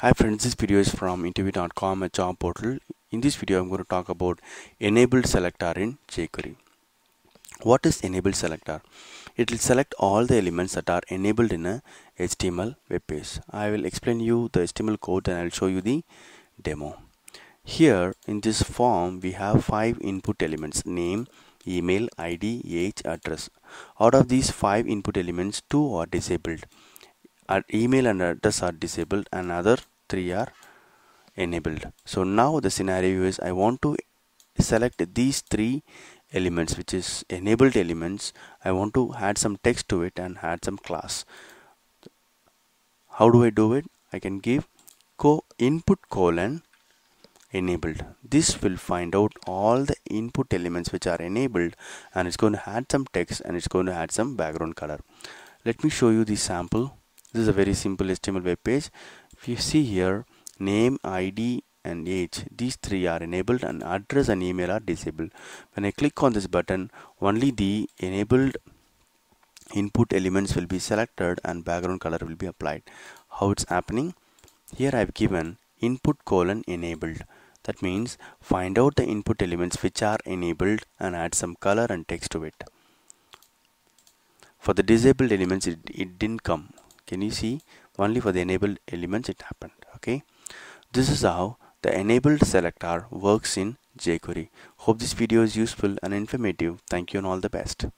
Hi friends, this video is from interview.com, a job portal. In this video, I'm going to talk about enabled selector in jQuery. What is enabled selector? It will select all the elements that are enabled in a HTML web page. I will explain you the HTML code and I'll show you the demo. Here in this form, we have five input elements name, email, ID, age, address. Out of these five input elements, two are disabled our email and address are disabled and other three are enabled so now the scenario is I want to select these three elements which is enabled elements I want to add some text to it and add some class how do I do it I can give co input colon enabled this will find out all the input elements which are enabled and it's going to add some text and it's going to add some background color let me show you the sample this is a very simple HTML web page if you see here name ID and age these three are enabled and address and email are disabled when I click on this button only the enabled input elements will be selected and background color will be applied how it's happening here I've given input colon enabled that means find out the input elements which are enabled and add some color and text to it for the disabled elements it, it didn't come can you see only for the enabled elements it happened okay this is how the enabled selector works in jQuery hope this video is useful and informative thank you and all the best